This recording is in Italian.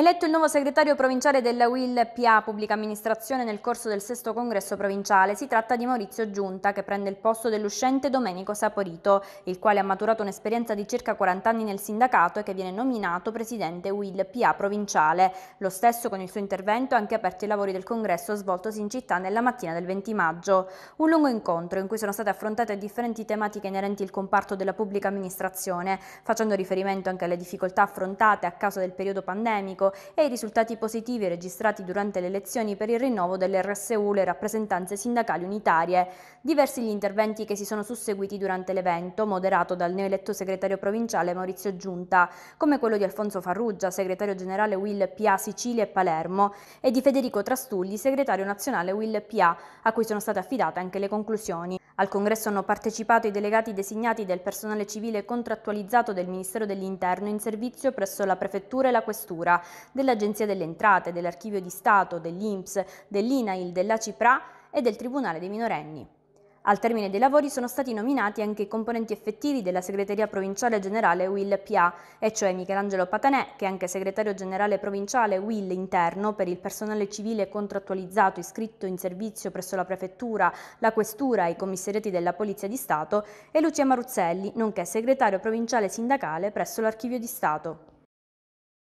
Eletto il nuovo segretario provinciale della UIL PA Pubblica Amministrazione nel corso del sesto congresso provinciale, si tratta di Maurizio Giunta che prende il posto dell'uscente Domenico Saporito, il quale ha maturato un'esperienza di circa 40 anni nel sindacato e che viene nominato presidente UIL PA provinciale. Lo stesso con il suo intervento ha anche aperto i lavori del congresso svoltosi in città nella mattina del 20 maggio. Un lungo incontro in cui sono state affrontate differenti tematiche inerenti al comparto della pubblica amministrazione, facendo riferimento anche alle difficoltà affrontate a causa del periodo pandemico e i risultati positivi registrati durante le elezioni per il rinnovo delle RSU, le rappresentanze sindacali unitarie. Diversi gli interventi che si sono susseguiti durante l'evento, moderato dal neoeletto segretario provinciale Maurizio Giunta, come quello di Alfonso Farruggia, segretario generale Will PA Sicilia e Palermo, e di Federico Trastulli, segretario nazionale Will PA, a cui sono state affidate anche le conclusioni. Al congresso hanno partecipato i delegati designati del personale civile contrattualizzato del Ministero dell'Interno in servizio presso la Prefettura e la Questura, dell'Agenzia delle Entrate, dell'Archivio di Stato, dell'INPS, dell'INAIL, della CIPRA e del Tribunale dei Minorenni. Al termine dei lavori sono stati nominati anche i componenti effettivi della segreteria provinciale generale WIL PA, e cioè Michelangelo Patanè, che è anche segretario generale provinciale WIL interno per il personale civile contrattualizzato iscritto in servizio presso la prefettura, la questura e i commissariati della Polizia di Stato, e Lucia Maruzzelli, nonché segretario provinciale sindacale presso l'Archivio di Stato.